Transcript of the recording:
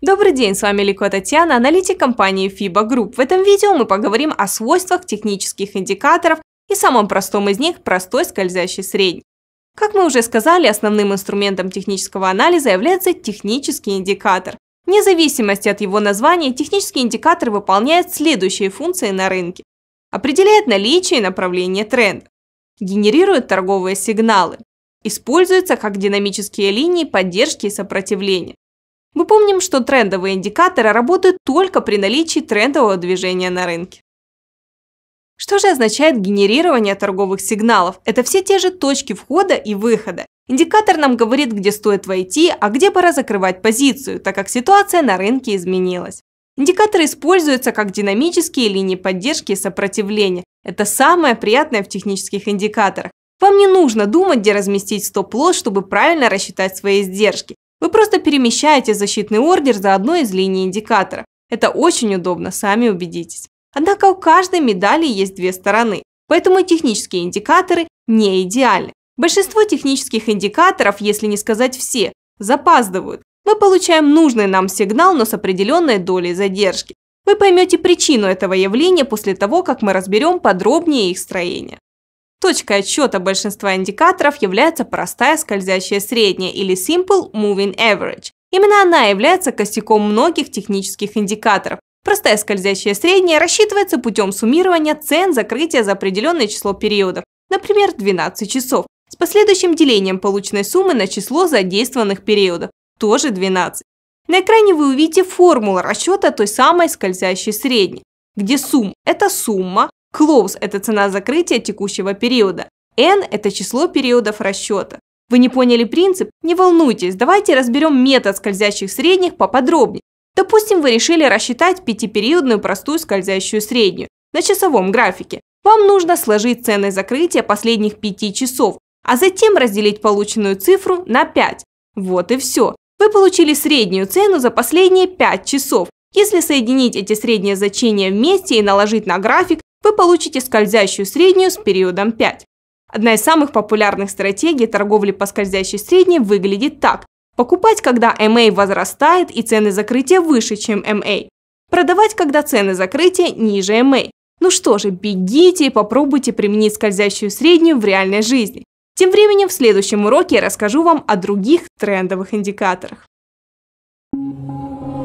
Добрый день, с вами Лико Татьяна, аналитик компании FIBA Group. В этом видео мы поговорим о свойствах технических индикаторов и самом простом из них – простой скользящий средний. Как мы уже сказали, основным инструментом технического анализа является технический индикатор. Вне зависимости от его названия, технический индикатор выполняет следующие функции на рынке. Определяет наличие и направление тренда. Генерирует торговые сигналы. Используется как динамические линии поддержки и сопротивления мы помним, что трендовые индикаторы работают только при наличии трендового движения на рынке. Что же означает генерирование торговых сигналов? Это все те же точки входа и выхода. Индикатор нам говорит, где стоит войти, а где пора закрывать позицию, так как ситуация на рынке изменилась. Индикаторы используются как динамические линии поддержки и сопротивления. Это самое приятное в технических индикаторах. Вам не нужно думать, где разместить стоп-лосс, чтобы правильно рассчитать свои издержки. Вы просто перемещаете защитный ордер за одной из линий индикатора. Это очень удобно, сами убедитесь. Однако у каждой медали есть две стороны, поэтому технические индикаторы не идеальны. Большинство технических индикаторов, если не сказать все, запаздывают. Мы получаем нужный нам сигнал, но с определенной долей задержки. Вы поймете причину этого явления после того, как мы разберем подробнее их строение. Точкой отсчета большинства индикаторов является простая скользящая средняя или Simple Moving Average. Именно она является костяком многих технических индикаторов. Простая скользящая средняя рассчитывается путем суммирования цен закрытия за определенное число периодов, например, 12 часов, с последующим делением полученной суммы на число задействованных периодов, тоже 12. На экране вы увидите формулу расчета той самой скользящей средней, где сумм – это сумма, Close – это цена закрытия текущего периода. N – это число периодов расчета. Вы не поняли принцип? Не волнуйтесь, давайте разберем метод скользящих средних поподробнее. Допустим, вы решили рассчитать пятипериодную простую скользящую среднюю на часовом графике. Вам нужно сложить цены закрытия последних 5 часов, а затем разделить полученную цифру на 5. Вот и все. Вы получили среднюю цену за последние 5 часов. Если соединить эти средние значения вместе и наложить на график, вы получите скользящую среднюю с периодом 5. Одна из самых популярных стратегий торговли по скользящей средней выглядит так. Покупать, когда MA а возрастает и цены закрытия выше, чем MA. А. Продавать, когда цены закрытия ниже MA. А. Ну что же, бегите и попробуйте применить скользящую среднюю в реальной жизни. Тем временем в следующем уроке я расскажу вам о других трендовых индикаторах. Thank you.